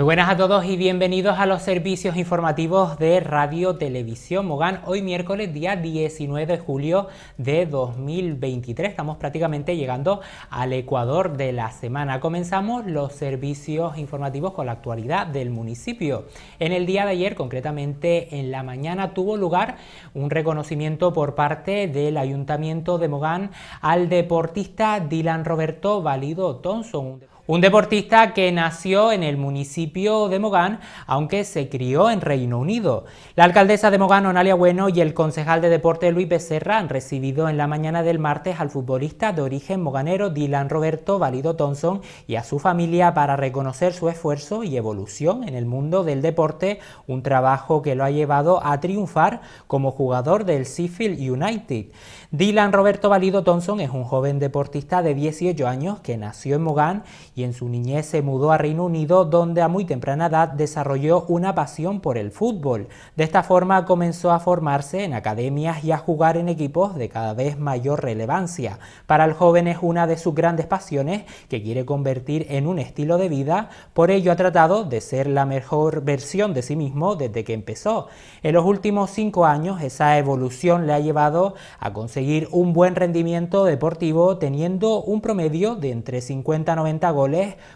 Muy buenas a todos y bienvenidos a los servicios informativos de Radio Televisión Mogán. Hoy miércoles día 19 de julio de 2023. Estamos prácticamente llegando al Ecuador de la semana. Comenzamos los servicios informativos con la actualidad del municipio. En el día de ayer, concretamente en la mañana, tuvo lugar un reconocimiento por parte del Ayuntamiento de Mogán al deportista Dylan Roberto Valido Thompson un deportista que nació en el municipio de Mogán, aunque se crió en Reino Unido. La alcaldesa de Mogán, Onalia Bueno, y el concejal de deporte Luis Becerra han recibido en la mañana del martes al futbolista de origen moganero Dylan Roberto Valido Thompson y a su familia para reconocer su esfuerzo y evolución en el mundo del deporte, un trabajo que lo ha llevado a triunfar como jugador del Seafield United. Dylan Roberto Valido Thompson es un joven deportista de 18 años que nació en Mogán y en su niñez se mudó a Reino Unido donde a muy temprana edad desarrolló una pasión por el fútbol. De esta forma comenzó a formarse en academias y a jugar en equipos de cada vez mayor relevancia. Para el joven es una de sus grandes pasiones que quiere convertir en un estilo de vida, por ello ha tratado de ser la mejor versión de sí mismo desde que empezó. En los últimos cinco años esa evolución le ha llevado a conseguir un buen rendimiento deportivo teniendo un promedio de entre 50 a 90 goles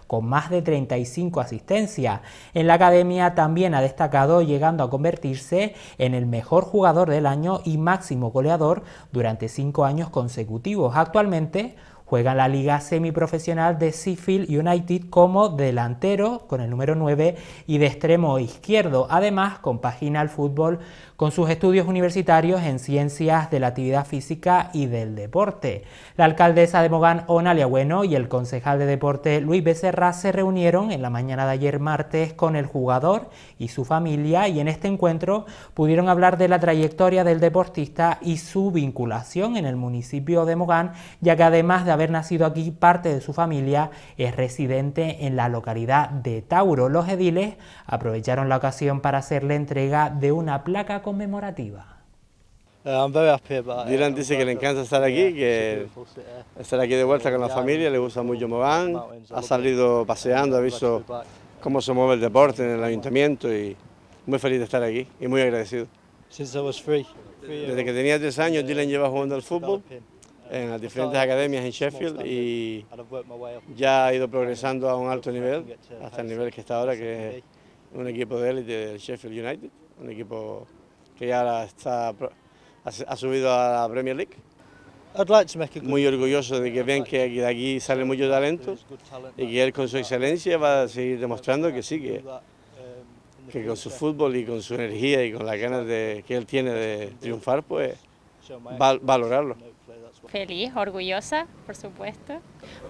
con más de 35 asistencias. En la academia también ha destacado llegando a convertirse en el mejor jugador del año y máximo goleador durante cinco años consecutivos. Actualmente Juega en la liga semiprofesional de Seafield United como delantero con el número 9 y de extremo izquierdo. Además, compagina el fútbol con sus estudios universitarios en ciencias de la actividad física y del deporte. La alcaldesa de Mogán, Onalia Bueno, y el concejal de deporte Luis Becerra se reunieron en la mañana de ayer martes con el jugador y su familia y en este encuentro pudieron hablar de la trayectoria del deportista y su vinculación en el municipio de Mogán, ya que además de haber nacido aquí, parte de su familia es residente en la localidad de Tauro. Los ediles aprovecharon la ocasión para hacerle entrega de una placa conmemorativa. Eh, Dylan dice que le encanta estar aquí, que estar aquí de vuelta con la familia, le gusta mucho Mogán, ha salido paseando, ha visto cómo se mueve el deporte en el ayuntamiento y muy feliz de estar aquí y muy agradecido. Desde que tenía tres años, Dylan lleva jugando al fútbol en las diferentes academias en Sheffield y ya ha ido progresando a un alto nivel, hasta el nivel que está ahora, que es un equipo de élite del Sheffield United, un equipo que ya está, ha subido a la Premier League. Muy orgulloso de que vean que de aquí sale mucho talento... y que él con su excelencia va a seguir demostrando que sí, que, con su fútbol y con su energía y con las ganas de, que él tiene de triunfar, pues valorarlo. Feliz, orgullosa, por supuesto.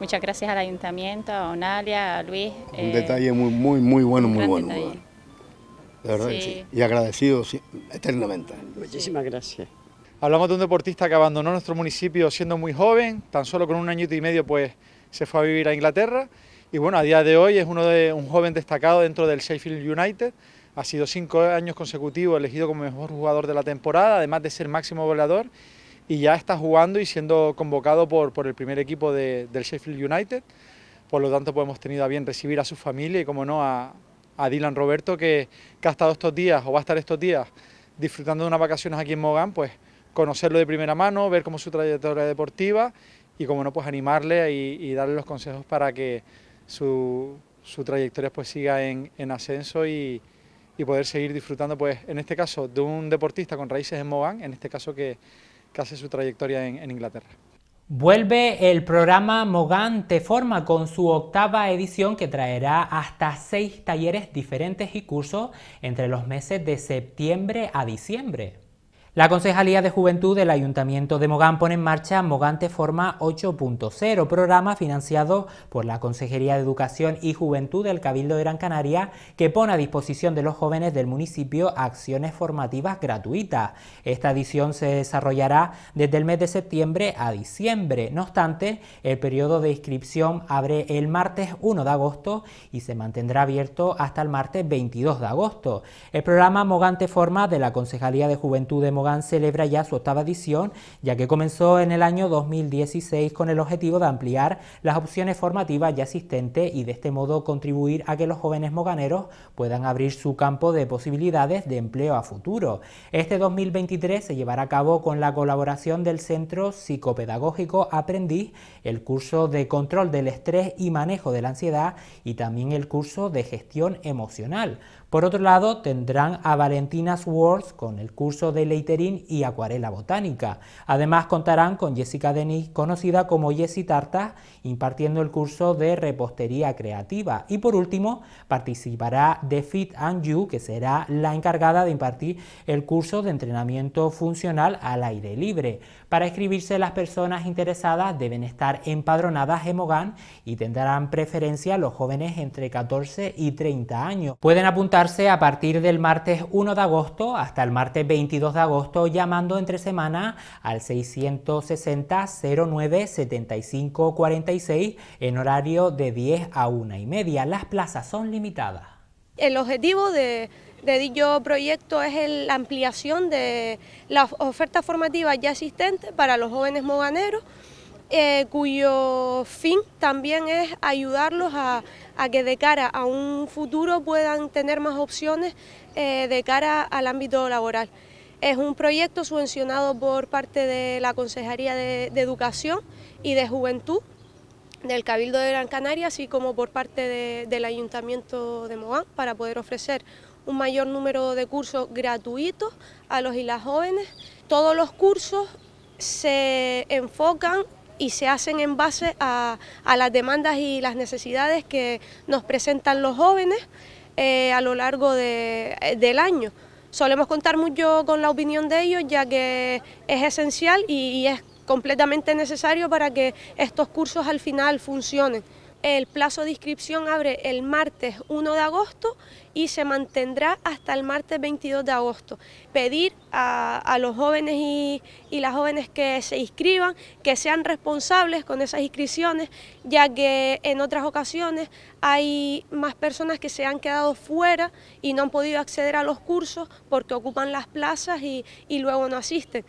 Muchas gracias al ayuntamiento, a Onalia, a Luis. Un eh, detalle muy, muy, muy bueno, muy bueno verdad Y agradecido eternamente. Muchísimas gracias. Hablamos de un deportista que abandonó nuestro municipio siendo muy joven, tan solo con un año y medio pues se fue a vivir a Inglaterra y bueno, a día de hoy es uno de, un joven destacado dentro del Sheffield United, ha sido cinco años consecutivos elegido como mejor jugador de la temporada, además de ser máximo goleador y ya está jugando y siendo convocado por, por el primer equipo de, del Sheffield United, por lo tanto pues hemos tenido a bien recibir a su familia y como no a, a Dylan Roberto, que, ha estado estos días o va a estar estos días disfrutando de unas vacaciones aquí en Mogán, pues conocerlo de primera mano, ver cómo es su trayectoria deportiva y, como no, pues animarle y, darle los consejos para que su, trayectoria pues siga en, ascenso y, poder seguir disfrutando, pues en este caso, de un deportista con raíces en Mogán, en este caso que, hace su trayectoria en Inglaterra. Vuelve el programa Mogán Te Forma con su octava edición que traerá hasta seis talleres diferentes y cursos entre los meses de septiembre a diciembre. La Concejalía de Juventud del Ayuntamiento de Mogán pone en marcha Mogante Forma 8.0, programa financiado por la Consejería de Educación y Juventud del Cabildo de Gran Canaria, que pone a disposición de los jóvenes del municipio acciones formativas gratuitas. Esta edición se desarrollará desde el mes de septiembre a diciembre. No obstante, el periodo de inscripción abre el martes 1 de agosto y se mantendrá abierto hasta el martes 22 de agosto. El programa Mogante Forma de la Concejalía de Juventud de Mogán Mogan celebra ya su octava edición, ya que comenzó en el año 2016 con el objetivo de ampliar las opciones formativas ya existentes y de este modo contribuir a que los jóvenes moganeros puedan abrir su campo de posibilidades de empleo a futuro. Este 2023 se llevará a cabo con la colaboración del Centro Psicopedagógico Aprendiz, el curso de control del estrés y manejo de la ansiedad y también el curso de gestión emocional. Por otro lado, tendrán a Valentina Swords con el curso de Leiterín y Acuarela Botánica. Además, contarán con Jessica Denis, conocida como Jessie Tarta, impartiendo el curso de repostería creativa. Y por último, participará The Fit and You, que será la encargada de impartir el curso de entrenamiento funcional al aire libre. Para inscribirse, las personas interesadas deben estar empadronadas en Mogán y tendrán preferencia los jóvenes entre 14 y 30 años. Pueden apuntar a partir del martes 1 de agosto hasta el martes 22 de agosto llamando entre semana al 660 09 75 46 en horario de 10 a 1 y media. Las plazas son limitadas. El objetivo de, dicho proyecto es la ampliación de la oferta formativa ya existente para los jóvenes moganeros eh, cuyo fin también es ayudarlos a, que de cara a un futuro puedan tener más opciones eh, de cara al ámbito laboral. Es un proyecto subvencionado por parte de la Consejería de, Educación y de Juventud del Cabildo de Gran Canaria, así como por parte del Ayuntamiento de Mogán para poder ofrecer un mayor número de cursos gratuitos a los y las jóvenes. Todos los cursos se enfocan y se hacen en base a, las demandas y las necesidades que nos presentan los jóvenes eh, a lo largo eh, del año. Solemos contar mucho con la opinión de ellos ya que es esencial y es completamente necesario para que estos cursos al final funcionen. El plazo de inscripción abre el martes 1 de agosto y se mantendrá hasta el martes 22 de agosto. Pedir a, los jóvenes y, las jóvenes que se inscriban que sean responsables con esas inscripciones, ya que en otras ocasiones hay más personas que se han quedado fuera y no han podido acceder a los cursos porque ocupan las plazas y, luego no asisten.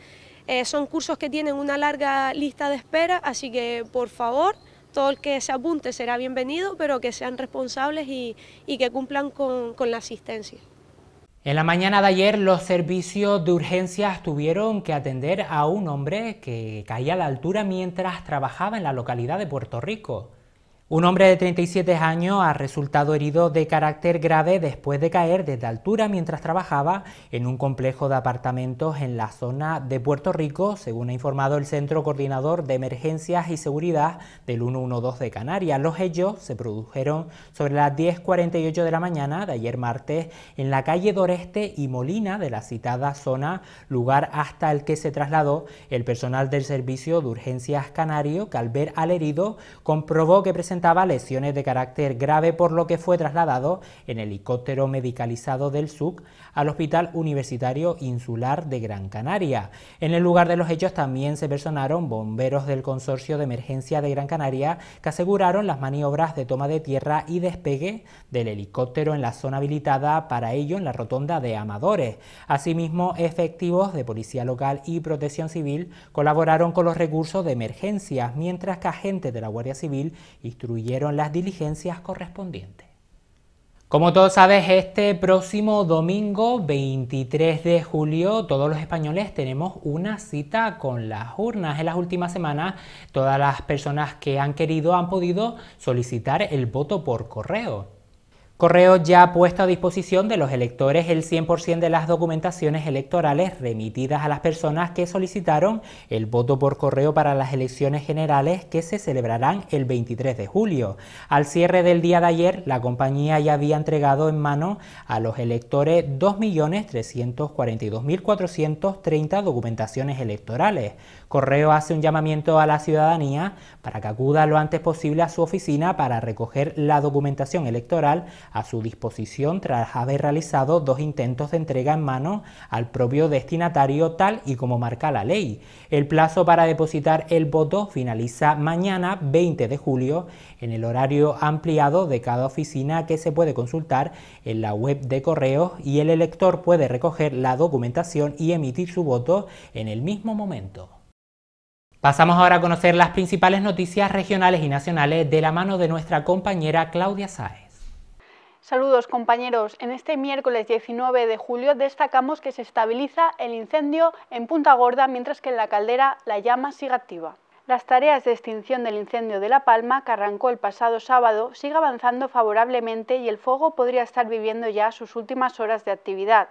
Eh, son cursos que tienen una larga lista de espera, así que por favor todo el que se apunte será bienvenido, pero que sean responsables y, que cumplan con, con la asistencia. En la mañana de ayer los servicios de urgencias tuvieron que atender a un hombre que caía a la altura mientras trabajaba en la localidad de Puerto Rico. Un hombre de 37 años ha resultado herido de carácter grave después de caer desde altura mientras trabajaba en un complejo de apartamentos en la zona de Puerto Rico, según ha informado el Centro Coordinador de Emergencias y Seguridad del 112 de Canarias. Los hechos se produjeron sobre las 10.48 de la mañana de ayer martes en la calle Doreste y Molina de la citada zona, lugar hasta el que se trasladó el personal del Servicio de Urgencias Canario, que al ver al herido comprobó que presentaba presentaba lesiones de carácter grave por lo que fue trasladado en helicóptero medicalizado del SUC al Hospital Universitario Insular de Gran Canaria. En el lugar de los hechos también se personaron bomberos del Consorcio de Emergencia de Gran Canaria que aseguraron las maniobras de toma de tierra y despegue del helicóptero en la zona habilitada para ello en la rotonda de Amadores. Asimismo, efectivos de Policía Local y Protección Civil colaboraron con los recursos de emergencias, mientras que agentes de la Guardia Civil las diligencias correspondientes. Como todos sabes, este próximo domingo 23 de julio todos los españoles tenemos una cita con las urnas. En las últimas semanas todas las personas que han querido han podido solicitar el voto por correo. Correo ya ha puesto a disposición de los electores el 100% de las documentaciones electorales remitidas a las personas que solicitaron el voto por correo para las elecciones generales que se celebrarán el 23 de julio. Al cierre del día de ayer, la compañía ya había entregado en mano a los electores 2.342.430 documentaciones electorales Correo hace un llamamiento a la ciudadanía para que acuda lo antes posible a su oficina para recoger la documentación electoral a su disposición tras haber realizado dos intentos de entrega en mano al propio destinatario tal y como marca la ley. El plazo para depositar el voto finaliza mañana 20 de julio en el horario ampliado de cada oficina que se puede consultar en la web de correos y el elector puede recoger la documentación y emitir su voto en el mismo momento. Pasamos ahora a conocer las principales noticias regionales y nacionales de la mano de nuestra compañera Claudia Sáez. Saludos compañeros, en este miércoles 19 de julio destacamos que se estabiliza el incendio en Punta Gorda mientras que en la caldera la llama sigue activa. Las tareas de extinción del incendio de La Palma, que arrancó el pasado sábado, sigue avanzando favorablemente y el fuego podría estar viviendo ya sus últimas horas de actividad.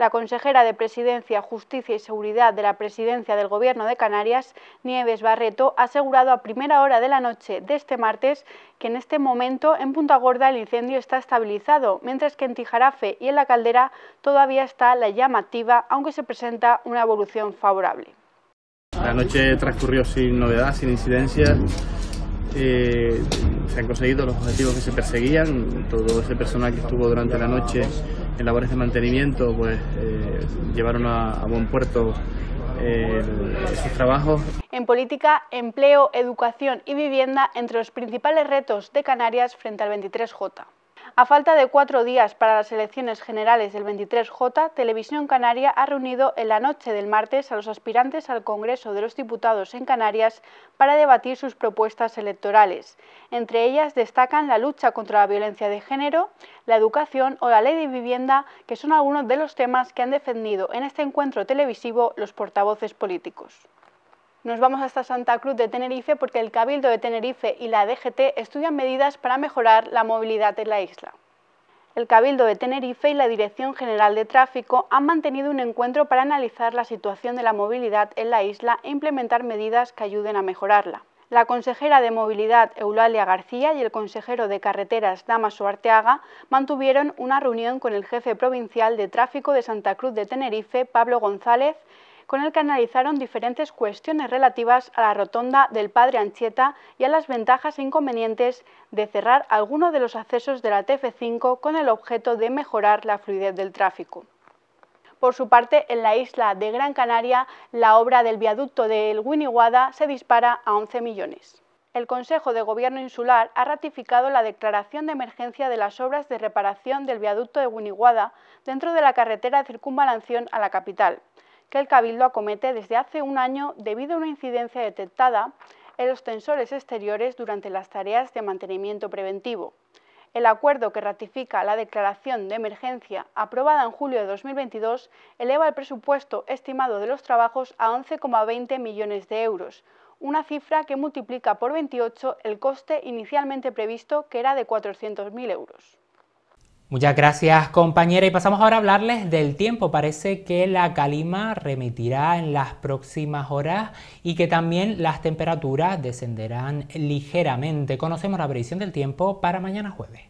La consejera de Presidencia, Justicia y Seguridad de la Presidencia del Gobierno de Canarias, Nieves Barreto, ha asegurado a primera hora de la noche de este martes que en este momento en Punta Gorda el incendio está estabilizado, mientras que en Tijarafe y en la caldera todavía está la llama activa, aunque se presenta una evolución favorable. La noche transcurrió sin novedad, sin incidencias. Eh, se han conseguido los objetivos que se perseguían. Todo ese personal que estuvo durante la noche en labores de mantenimiento pues eh, llevaron a, buen puerto eh, sus trabajos. En política, empleo, educación y vivienda entre los principales retos de Canarias frente al 23J. A falta de cuatro días para las elecciones generales del 23J, Televisión Canaria ha reunido en la noche del martes a los aspirantes al Congreso de los Diputados en Canarias para debatir sus propuestas electorales. Entre ellas destacan la lucha contra la violencia de género, la educación o la ley de vivienda, que son algunos de los temas que han defendido en este encuentro televisivo los portavoces políticos. Nos vamos hasta Santa Cruz de Tenerife porque el Cabildo de Tenerife y la DGT estudian medidas para mejorar la movilidad en la isla. El Cabildo de Tenerife y la Dirección General de Tráfico han mantenido un encuentro para analizar la situación de la movilidad en la isla e implementar medidas que ayuden a mejorarla. La consejera de Movilidad Eulalia García y el consejero de Carreteras Damaso Arteaga mantuvieron una reunión con el jefe provincial de tráfico de Santa Cruz de Tenerife, Pablo González, con el que analizaron diferentes cuestiones relativas a la rotonda del Padre Anchieta y a las ventajas e inconvenientes de cerrar alguno de los accesos de la TF5 con el objeto de mejorar la fluidez del tráfico. Por su parte, en la isla de Gran Canaria, la obra del viaducto del Guiniguada se dispara a 11 millones. El Consejo de Gobierno Insular ha ratificado la declaración de emergencia de las obras de reparación del viaducto de Guiniguada dentro de la carretera de circunvalación a la capital, que el Cabildo acomete desde hace un año debido a una incidencia detectada en los tensores exteriores durante las tareas de mantenimiento preventivo. El acuerdo que ratifica la declaración de emergencia aprobada en julio de 2022 eleva el presupuesto estimado de los trabajos a 11,20 millones de euros, una cifra que multiplica por 28 el coste inicialmente previsto, que era de 400.000 euros. Muchas gracias compañera y pasamos ahora a hablarles del tiempo. Parece que la calima remitirá en las próximas horas y que también las temperaturas descenderán ligeramente. Conocemos la previsión del tiempo para mañana jueves.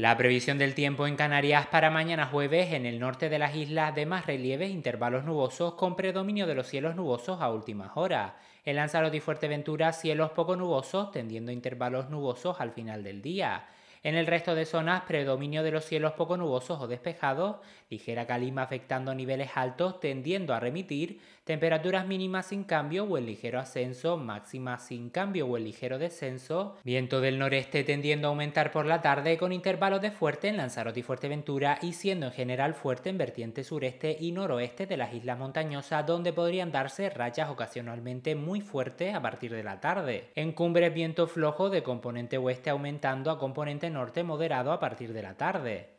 La previsión del tiempo en Canarias para mañana jueves en el norte de las islas de más relieves, intervalos nubosos con predominio de los cielos nubosos a últimas horas. En Lanzarote y Fuerteventura cielos poco nubosos tendiendo intervalos nubosos al final del día. En el resto de zonas, predominio de los cielos poco nubosos o despejados, ligera calima afectando niveles altos tendiendo a remitir, temperaturas mínimas sin cambio o el ligero ascenso, máximas sin cambio o el ligero descenso, viento del noreste tendiendo a aumentar por la tarde con intervalos de fuerte en Lanzarote y Fuerteventura y siendo en general fuerte en vertiente sureste y noroeste de las islas montañosas donde podrían darse rayas ocasionalmente muy fuertes a partir de la tarde. En cumbres viento flojo de componente oeste aumentando a componente norte moderado a partir de la tarde.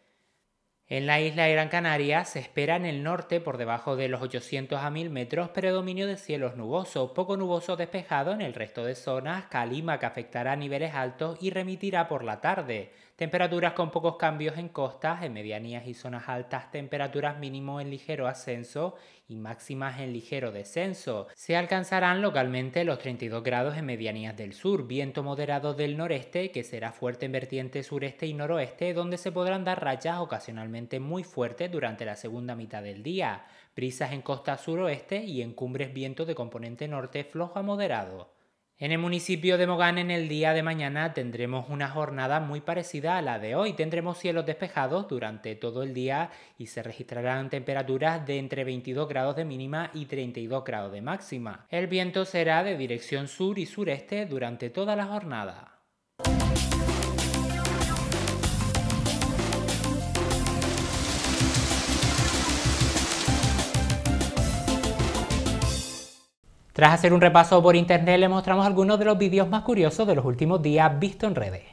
En la isla de Gran Canaria se espera en el norte por debajo de los 800 a 1000 metros predominio de cielos nubosos, poco nuboso despejado en el resto de zonas, calima que afectará a niveles altos y remitirá por la tarde. Temperaturas con pocos cambios en costas, en medianías y zonas altas, temperaturas mínimo en ligero ascenso y máximas en ligero descenso. Se alcanzarán localmente los 32 grados en medianías del sur, viento moderado del noreste que será fuerte en vertientes sureste y noroeste donde se podrán dar rayas ocasionalmente muy fuertes durante la segunda mitad del día, brisas en costa suroeste y en cumbres viento de componente norte flojo a moderado. En el municipio de Mogán en el día de mañana tendremos una jornada muy parecida a la de hoy. Tendremos cielos despejados durante todo el día y se registrarán temperaturas de entre 22 grados de mínima y 32 grados de máxima. El viento será de dirección sur y sureste durante toda la jornada. Tras hacer un repaso por internet, le mostramos algunos de los vídeos más curiosos de los últimos días visto en redes.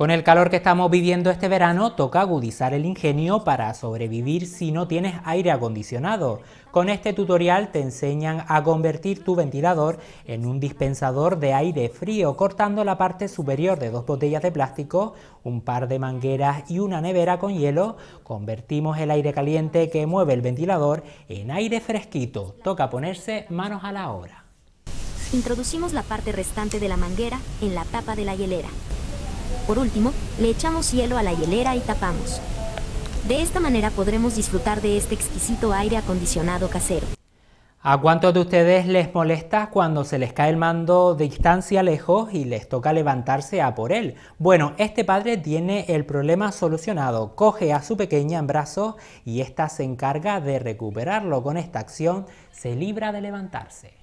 Con el calor que estamos viviendo este verano, toca agudizar el ingenio para sobrevivir si no tienes aire acondicionado. Con este tutorial te enseñan a convertir tu ventilador en un dispensador de aire frío, cortando la parte superior de dos botellas de plástico, un par de mangueras y una nevera con hielo. Convertimos el aire caliente que mueve el ventilador en aire fresquito. Toca ponerse manos a la obra. Introducimos la parte restante de la manguera en la tapa de la hielera. Por último, le echamos hielo a la hielera y tapamos. De esta manera podremos disfrutar de este exquisito aire acondicionado casero. ¿A cuántos de ustedes les molesta cuando se les cae el mando de distancia lejos y les toca levantarse a por él? Bueno, este padre tiene el problema solucionado. Coge a su pequeña en brazos y ésta se encarga de recuperarlo. Con esta acción se libra de levantarse.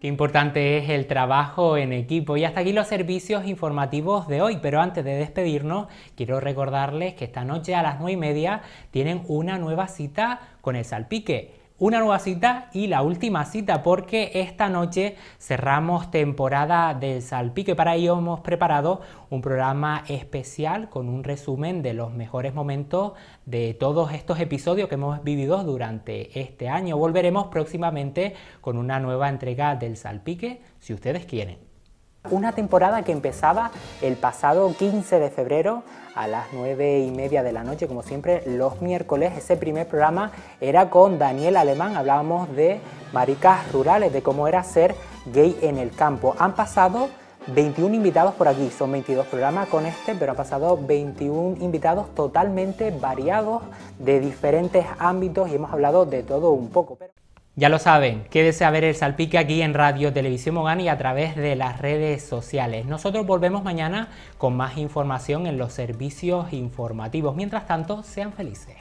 Qué importante es el trabajo en equipo. Y hasta aquí los servicios informativos de hoy. Pero antes de despedirnos, quiero recordarles que esta noche a las 9 y media tienen una nueva cita con el Salpique una nueva cita y la última cita porque esta noche cerramos temporada del salpique. Para ello hemos preparado un programa especial con un resumen de los mejores momentos de todos estos episodios que hemos vivido durante este año. Volveremos próximamente con una nueva entrega del salpique si ustedes quieren. Una temporada que empezaba el pasado 15 de febrero a las 9 y media de la noche, como siempre, los miércoles. Ese primer programa era con Daniel Alemán, hablábamos de maricas rurales, de cómo era ser gay en el campo. Han pasado 21 invitados por aquí, son 22 programas con este, pero han pasado 21 invitados totalmente variados de diferentes ámbitos y hemos hablado de todo un poco. Ya lo saben, quédese a ver el salpique aquí en Radio Televisión Mogán y a través de las redes sociales. Nosotros volvemos mañana con más información en los servicios informativos. Mientras tanto, sean felices.